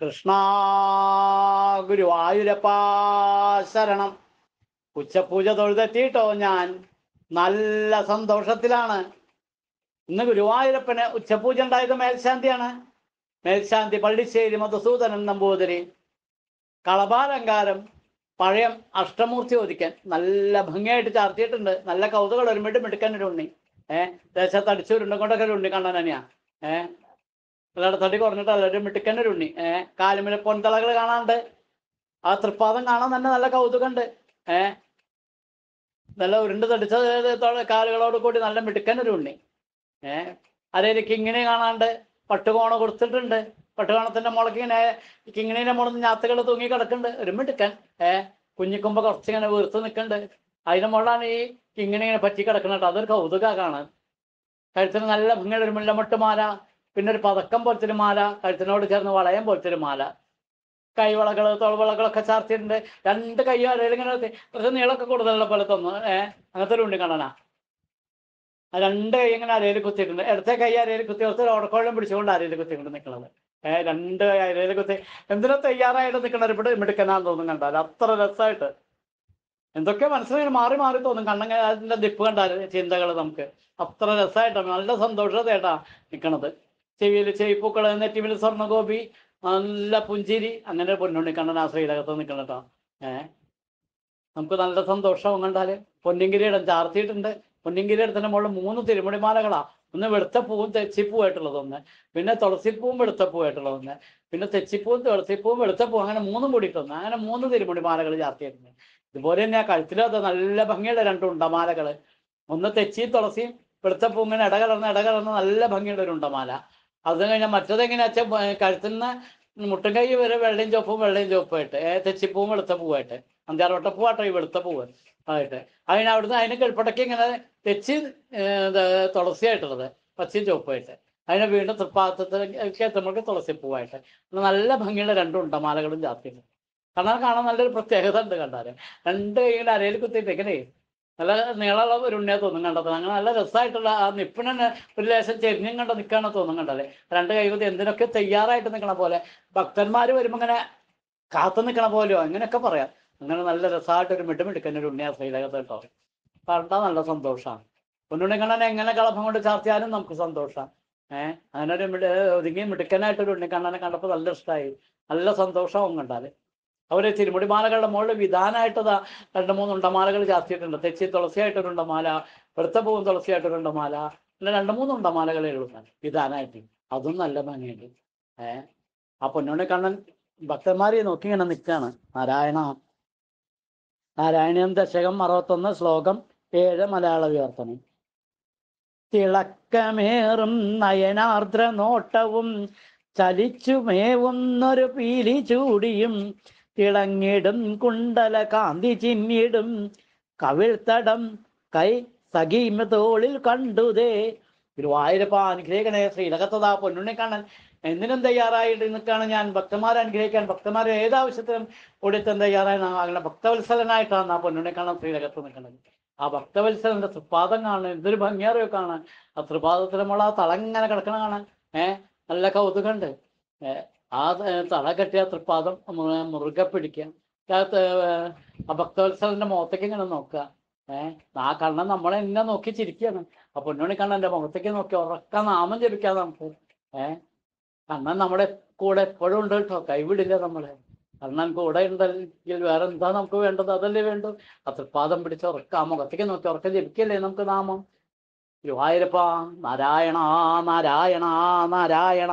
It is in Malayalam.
കൃഷ്ണ ഗുരുവായൂരപ്പാശരണം ശരണം ഉച്ചപൂജ തൊഴുതെത്തിയിട്ടോ ഞാൻ നല്ല സന്തോഷത്തിലാണ് ഇന്ന് ഗുരുവായൂരപ്പന് ഉച്ചപൂജ ഉണ്ടായത് മേൽശാന്തിയാണ് മേൽശാന്തി പള്ളിശ്ശേരി മധുസൂദനൻ നമ്പൂതിരി കളഭാലങ്കാരം പഴയം അഷ്ടമൂർത്തി ഒതുക്കാൻ നല്ല ഭംഗിയായിട്ട് ചാർത്തിയിട്ടുണ്ട് നല്ല കൗതുകൾ ഒരുമിട്ട് മിടുക്കാൻ ഒരു ഉണ്ണി ഏഹ് ദേശത്ത് ഉരുണ്ടും കൊണ്ടൊക്കെ ഒരു ഉണ്ണി കണ്ണനനെയാ ഏഹ് വെള്ളടത്തോട്ടി കുറഞ്ഞിട്ട് അതിലൊരു മിട്ടിക്കന്നെ ഒരു ഉണ്ണി ഏഹ് കാലുമിലെ പൊൻതളകൾ കാണാനുണ്ട് ആ തൃപ്പാദം കാണാൻ തന്നെ നല്ല കൗതുകമുണ്ട് ഏഹ് നല്ല ഉരുണ്ട് തടിച്ച കാലുകളോട് കൂടി നല്ല മിടുക്കന്നെ ഒരു ഉണ്ണി ഏഹ് അതേത് കിങ്ങിണി കാണാണ്ട് പട്ടുകോണ കൊടുത്തിട്ടുണ്ട് പട്ടുകോണത്തിന്റെ ഇങ്ങനെ കിങ്ങിണീനെ മുളന്ന് ഞാത്തുകൾ തൂങ്ങി കിടക്കുന്നുണ്ട് ഒരു മിടുക്കൻ ഏഹ് കുഞ്ഞിക്കുമ്പോ കുറച്ചിങ്ങനെ വീർത്ത് നിൽക്കുന്നുണ്ട് അതിന്റെ മുകളിലാണ് ഈ കിങ്ങിണി ഇങ്ങനെ പറ്റി കിടക്കുന്നത് അതൊരു കൗതുക കാണാൻ കഴുത്തിന് നല്ല ഭംഗിയുള്ള ഒരു മുല്ലമൊട്ടുമാല പിന്നെ ഒരു പതക്കം പോലത്തെ ഒരു മാല കഴുത്തിനോട് ചേർന്ന് വളയം പോലത്തെ ഒരു മാല കൈവളകൾ തോൾവളകളൊക്കെ ചാർത്തിട്ടുണ്ട് രണ്ട് കൈയും ഇങ്ങനെ കുറച്ച് നീളൊക്കെ കൂടുതലുള്ള പോലെ തോന്നുന്നു ഏഹ് അങ്ങനത്തെ ഒരു ഉണ്ട് ആ രണ്ട് കൈ ഇങ്ങനെ അരയിൽ കുത്തിയിട്ടുണ്ട് ഇടത്തെ കൈ അരയിൽ കുത്തി ഒരു ഓടക്കോളം പിടിച്ചുകൊണ്ട് അരയിൽ കുത്തിക്കൊണ്ട് നിൽക്കുന്നത് ഏഹ് രണ്ട് അരയിൽ കുത്തി എന്തിനോ തയ്യാറായിട്ട് നിൽക്കണ ഇവിടെ മിടുക്കനാന്ന് തോന്നും കണ്ടാൽ അത്ര രസമായിട്ട് എന്തൊക്കെ മനസ്സിൽ മാറി മാറി തോന്നും കണ്ണൻ അതിന്റെ ദിപ്പ് കണ്ടാൽ ചിന്തകൾ നമുക്ക് അത്ര രസമായിട്ടാണ് നല്ല സന്തോഷത്തേട്ടാ നിൽക്കണത് ചെവിയിൽ ചെവിപ്പൂക്കൾ നെറ്റിമിൽ സ്വർണ്ണഗോപി നല്ല പുഞ്ചിരി അങ്ങനെ പൊന്നുണ്ണിക്കണ്ണൻ ആ ശ്രീലകത്ത് നിൽക്കണം കേട്ടോ ഏഹ് നമുക്ക് നല്ല സന്തോഷം കണ്ടാല് പൊന്നിങ്കിരിയിടം ചാർത്തിയിട്ടുണ്ട് പൊന്നിങ്കിരിയിടത്തിന്റെ മുകളിൽ മൂന്ന് തിരുമുടിമാലകളാ ഒന്ന് വെളുത്ത പൂവും തെച്ചിപ്പൂ ആയിട്ടുള്ളത് ഒന്ന് പിന്നെ തുളസിപ്പൂവും വെളുത്ത പൂ ആയിട്ടുള്ളത് ഒന്ന് പിന്നെ തെച്ചിപ്പൂവും തുളസിപ്പൂവും വെളുത്ത വെളുത്തപ്പൂവും അങ്ങനെ മൂന്നും കൂടിയിട്ടൊന്ന് അങ്ങനെ മൂന്ന് തിരുമുടിമാലകൾ ചാർത്തിയിട്ടുണ്ട് ഇതുപോലെ തന്നെ ആ കഴുത്തിലത് നല്ല ഭംഗിയുടെ രണ്ട് ഉണ്ടമാലകള് ഒന്ന് തെച്ചിയും തുളസിയും വെളുത്ത പൂ ഇങ്ങനെ ഇടകലർന്ന് ഇടകലർന്ന് നല്ല ഭംഗിയുള്ള ഒരു ഉണ്ടമാല അത് കഴിഞ്ഞാൽ മറ്റതെങ്ങനെ അച്ഛൻ കഴുത്തിൽ നിന്ന് മുട്ടുകൈ വരെ വെള്ളയും ചുവപ്പും വെള്ളയും ചുവപ്പായിട്ട് തെച്ചിപ്പൂവും വെളുത്ത പൂവായിട്ട് അഞ്ചാറോട്ട പൂവാട്ടോ ഈ വെളുത്ത പൂവ് ആയിട്ട് അതിന് അവിടുന്ന് അതിന് കെൽപ്പടക്കി ഇങ്ങനെ തെച്ചി തുളസിയായിട്ടുള്ളത് പച്ചയും ചുവപ്പായിട്ട് അതിനെ വീണ്ടും തൃപ്പാത്തത്തിലേക്ക് തുളസി പൂവായിട്ട് നല്ല ഭംഗിയുള്ള രണ്ടും ഉണ്ടമാലകളും ജാത്തിയും കണ്ണാൻ കാണാൻ നല്ലൊരു പ്രത്യേകത ഉണ്ട് കണ്ടാല് രണ്ട് ഇങ്ങനെ അരയിൽ കുത്തിയിട്ട് ഇങ്ങനെ നല്ല നീളമുള്ള ഒരു ഉണ്ണിയാ തോന്നും കണ്ടത് അങ്ങനെ നല്ല രസമായിട്ടുള്ള ആ നിപ്പിണന് ഒരു ലേശം ചെരിഞ്ഞും കണ്ടോ നിൽക്കാണ് തോന്നും കണ്ടല്ലേ രണ്ട് കൈകൊണ്ട് എന്തിനൊക്കെ തയ്യാറായിട്ട് നിൽക്കണ പോലെ ഭക്തന്മാർ വരുമ്പോൾ ഇങ്ങനെ കാത്തു നിൽക്കണ പോലെയോ അങ്ങനെയൊക്കെ പറയാം അങ്ങനെ നല്ല രസമായിട്ട് ഒരു മിട്ടുമിടുക്കൻ ഒരു ഉണ്ണിയാ ശ്രീലകത്ത് കേട്ടോ കണ്ടാൽ നല്ല സന്തോഷമാണ് ഉണ്ണിക്കണ്ണൻ എങ്ങനെ കളഭം കൊണ്ട് ചാർത്തിയാലും നമുക്ക് സന്തോഷമാണ് ഏഹ് അങ്ങനെ ഒരു ഒതുങ്ങി മിടുക്കനായിട്ടൊരു ഉണ്ണിക്കണ്ണനെ കണ്ടപ്പോൾ നല്ല ഇഷ്ടമായി നല്ല സന്തോഷവും കണ്ടാല് അവരെ തിരുമുടിമാലകളുടെ മുകളിൽ വിധാനമായിട്ടത് രണ്ട് മൂന്ന് ഉണ്ടമാലകൾ ചാർത്തിയിട്ടുണ്ട് തെച്ചി ഉണ്ടമാല തുളസിയായിട്ടൊരുണ്ടമാല വെളുത്തപ്പൂവും ഉണ്ടമാല പിന്നെ രണ്ട് മൂന്ന് ഉണ്ടമാലകളെ ഉള്ളൂ വിധാനമായിട്ട് അതും നല്ല ഭംഗിയുണ്ട് ഏഹ് ആ കണ്ണൻ ഭക്തന്മാരെ നോക്കി ഇങ്ങനെ നിൽക്കുകയാണ് നാരായണ നാരായണീയം ദശകം അറുപത്തൊന്ന് ശ്ലോകം ഏഴ് മലയാള വിവർത്തനം തിളക്കമേറും നയനാർദ്ര നോട്ടവും ചലിച്ചുമേവുന്നൊരു പീലി ചൂടിയും തിളങ്ങിടും കുണ്ടല കാന്തി ചിമ്മിടും കവിൾത്തടം കൈ സഖീമ തോളിൽ കണ്ടുതേ ഗുരുവായൂരപ്പ അനുഗ്രഹിക്കണേ ശ്രീലകത്തതാ പൊന്നുണ്ണി കാണാൻ എന്തിനും തയ്യാറായിട്ട് നിൽക്കുകയാണ് ഞാൻ ഭക്തന്മാരെ അനുഗ്രഹിക്കാൻ ഭക്തന്മാരെ ഏതാവശ്യത്തിനും ഒടുത്തം തയ്യാറായി ആകണം ഭക്തവത്സലനായിട്ടാണ് ആ പൊന്നുണ്ണി കാണാൻ ശ്രീലകത്ത് നിൽക്കുന്നത് ആ ഭക്തവത്സലന്റെ തൃപാദം കാണാൻ എന്തൊരു ഭംഗിയാറിയോ കാണാൻ ആ തൃപാദത്തിലുമുള്ള ആ തളങ്ങനെ കിടക്കണ കാണാൻ ഏഹ് നല്ല കൗതുകണ്ട് ഏഹ് ആ തട കെട്ടിയ തൃപ്പാദം മുറുകെ പിടിക്കുക ഭക്തവത്സലന്റെ മുഖത്തേക്ക് ഇങ്ങനെ നോക്കുക ഏഹ് ആ കണ്ണൻ നമ്മളെ എന്നെ നോക്കി ചിരിക്കുകയാണ് ആ പൊന്നോണി കണ്ണന്റെ മുഖത്തേക്ക് നോക്കി ഉറക്ക നാമം ജപിക്കാൻ നമുക്ക് ഏഹ് കണ്ണൻ നമ്മുടെ കൂടെ എപ്പോഴും ഉണ്ട് കേട്ടോ കൈവിടില്ല നമ്മളെ കണ്ണൻ കൂടെ ഉണ്ടെങ്കിൽ വേറെ എന്താ നമുക്ക് വേണ്ടത് അതല്ലേ വേണ്ടു തൃപ്പാദം പിടിച്ച് ഉറക്ക ആ മുഖത്തേക്ക് നോക്കി ഉറക്ക ജപിക്കല്ലേ നമുക്ക് നാമം ഗുരുവായൂരപ്പ നാരായണ നാരായണ നാരായണ